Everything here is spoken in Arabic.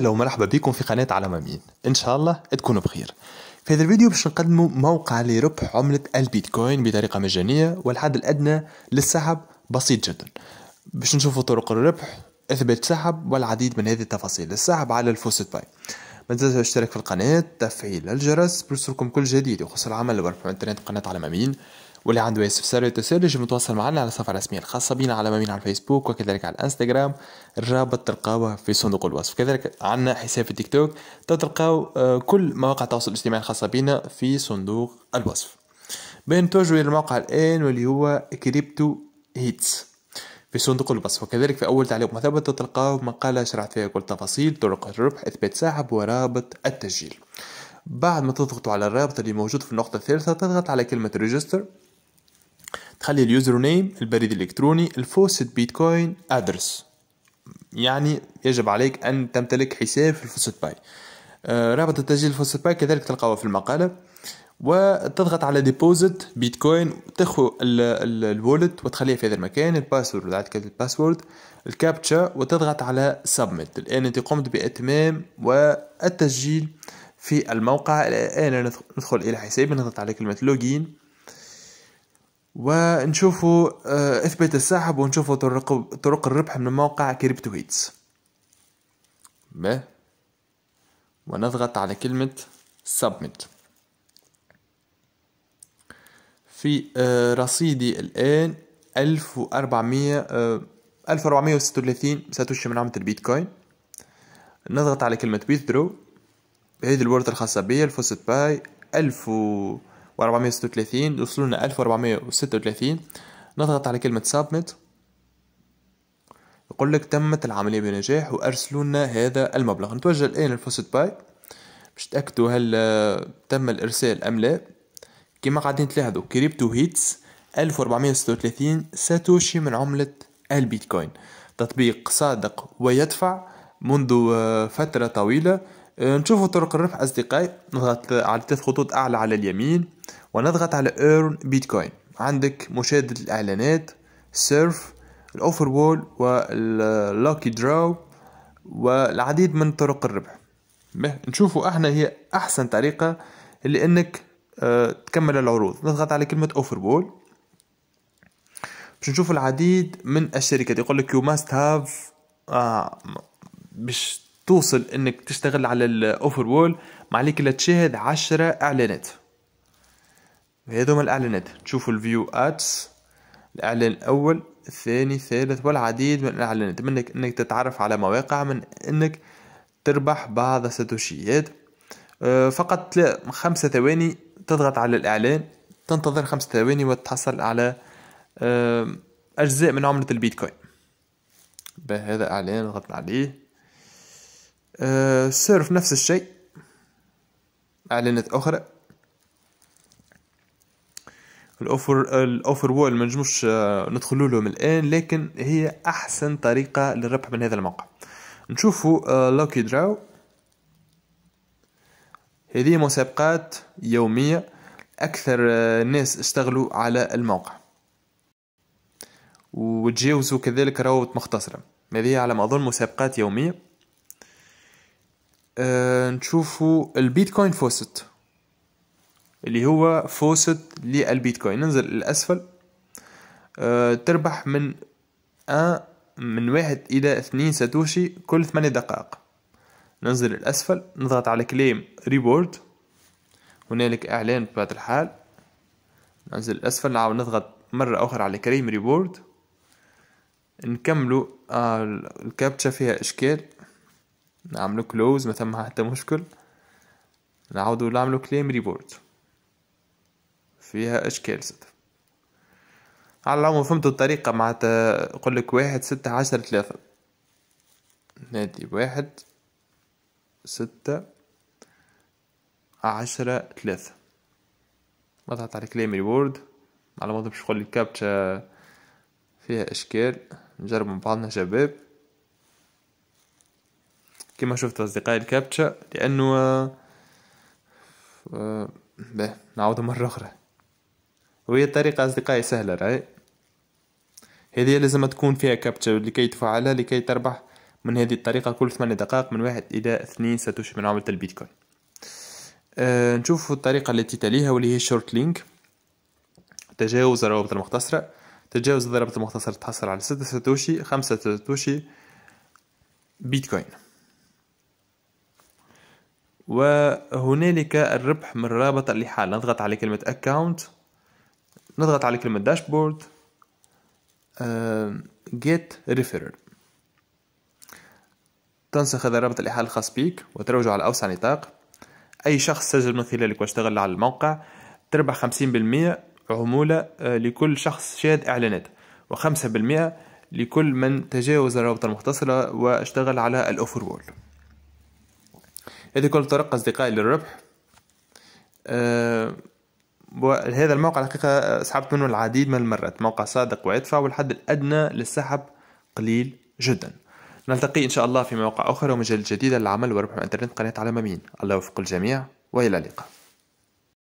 لو مرحبا بكم في قناة على مين ان شاء الله تكونوا بخير في هذا الفيديو باش نقدموا موقع لربح عملة البيتكوين بطريقة مجانية والحد الأدنى للسحب بسيط جدا باش نشوفوا طرق الربح إثبات سحب والعديد من هذه التفاصيل السحب على الفوست باي ما تنساش الاشتراك في القناة تفعيل الجرس بيوصلكم كل جديد يخص العمل والربح من قناة على مين واللي عنده أي استفسار وتساؤل يجب يتواصل معنا على الصفحة الرسمية الخاصة بنا على ما بين على الفيسبوك وكذلك على الانستغرام الرابط تلقاوه في صندوق الوصف كذلك عندنا حساب في التيك توك تلقاو آه، كل مواقع التواصل الاجتماعي الخاصة بنا في صندوق الوصف بين إلى الموقع الآن واللي هو كريبتو هيتس في صندوق الوصف وكذلك في أول تعليق مثبت تلقاو مقالة شرحت فيها كل تفاصيل طرق الربح إثبات سحب ورابط التسجيل بعد ما تضغطوا على الرابط اللي موجود في النقطة الثالثة تضغط على كلمة ريجستر خلي اليوزر نيم البريد الالكتروني الفوست بيتكوين ادرس يعني يجب عليك ان تمتلك حساب في الفوست باي آه، رابط التسجيل في الفوست باي كذلك تلقاه في المقاله وتضغط على ديبوزيت بيتكوين تخو الوولت وتخليها في هذا المكان الباسورد عاد كتب الباسورد الكابتشا وتضغط على سبميت الان انت قمت باتمام والتسجيل في الموقع الان ندخل الى حسابي نضغط على كلمه لوجين ونشوفوا آه، اثبات السحب ونشوفوا طرق طرق الربح من موقع كريبتو هيتس ونضغط على كلمة سبميت في آه، رصيدي الآن ألف آه، وستة وثلاثين ساتوشي من عملة البيتكوين نضغط على كلمة withdraw هذه الورد الخاصة بي الفوست باي ألف و و436 يوصلونا 1436 نضغط على كلمة سابميت يقول لك تمت العملية بنجاح وأرسلوا لنا هذا المبلغ نتوجه الآن الفوست باي باش تأكدوا هل تم الإرسال أم لا كما قاعدين تلاحظوا كريبتو هيتس 1436 ساتوشي من عملة البيتكوين تطبيق صادق ويدفع منذ فترة طويلة أه، نشوفوا طرق الربح أصدقائي نضغط على ثلاث خطوط أعلى على اليمين ونضغط على ايرن بيتكوين عندك مشاهدة الإعلانات سيرف الأوفر وول واللوكي دراو والعديد من طرق الربح نشوفوا احنا هي أحسن طريقة لأنك أه، تكمل العروض نضغط على كلمة أوفر وول باش نشوف العديد من الشركات يقول لك يو ماست هاف باش توصل انك تشتغل على الاوفر وول ما عليك الا تشاهد عشرة اعلانات هذوما الاعلانات تشوفوا الفيو ادس الاعلان الاول الثاني الثالث والعديد من الاعلانات منك انك تتعرف على مواقع من انك تربح بعض ساتوشيات آه، فقط خمسة ثواني تضغط على الإعلان تنتظر خمسة ثواني وتحصل على آه، أجزاء من عملة البيتكوين هذا إعلان ضغطنا عليه آه، سيرف نفس الشيء اعلنت اخرى الاوفر الاوفر وول ما نجموش آه، ندخلوا لهم الان لكن هي احسن طريقه للربح من هذا الموقع نشوفوا آه، لوكي دراو هذه مسابقات يوميه اكثر ناس اشتغلوا على الموقع وتجاوزوا كذلك روابط مختصره هذه على ما اظن مسابقات يوميه آه، نشوفوا البيتكوين فوست اللي هو فوست للبيتكوين ننزل للأسفل آه، تربح من ا آه، من واحد إلى اثنين ساتوشي كل ثمانية دقائق ننزل للأسفل نضغط على كليم ريبورد هنالك إعلان بطبيعة الحال ننزل للأسفل نعاود نضغط مرة أخرى على كريم ريبورد نكملوا الكابتشا فيها إشكال نعملو كلوز ما تم حتى مشكل نعاودو نعملو كليم ريبورت فيها اشكال ستة على العموم فهمتو الطريقة معنتها يقولك واحد ستة عشر ثلاثة نادي واحد ستة عشرة ثلاثة مضغط على كليم ريبورد على ما باش تقول كابتشا فيها اشكال نجرب من بعضنا شباب كما شفت أصدقائي الكابتشا لأنه آه، به نعود مرة أخرى وهي الطريقة أصدقائي سهلة راي هذه لازم تكون فيها كابتشا لكي تفعلها لكي تربح من هذه الطريقة كل ثمانية دقائق من واحد إلى اثنين ساتوشي من عملة البيتكوين أه نشوف الطريقة التي تليها واللي هي الشورت لينك تجاوز الروابط المختصرة تجاوز الروابط المختصرة تحصل على ستة ساتوشي خمسة ساتوشي بيتكوين وهنالك الربح من رابط الإحالة نضغط على كلمة account نضغط على كلمة داشبورد آه، get referral تنسخ هذا رابط الإحالة الخاص بك وتروج على أوسع نطاق أي شخص سجل من خلالك واشتغل على الموقع تربح خمسين بالمئة عمولة آه، لكل شخص شاد إعلانات بالمئة لكل من تجاوز الرابطة المختصرة واشتغل على الأوفر وول هذه كل طرق أصدقائي للربح آه، وهذا الموقع الحقيقة سحبت منه العديد من المرات موقع صادق ويدفع والحد الأدنى للسحب قليل جدا نلتقي إن شاء الله في مواقع أخرى ومجال جديد للعمل وربح الإنترنت قناة على مين الله يوفق الجميع وإلى اللقاء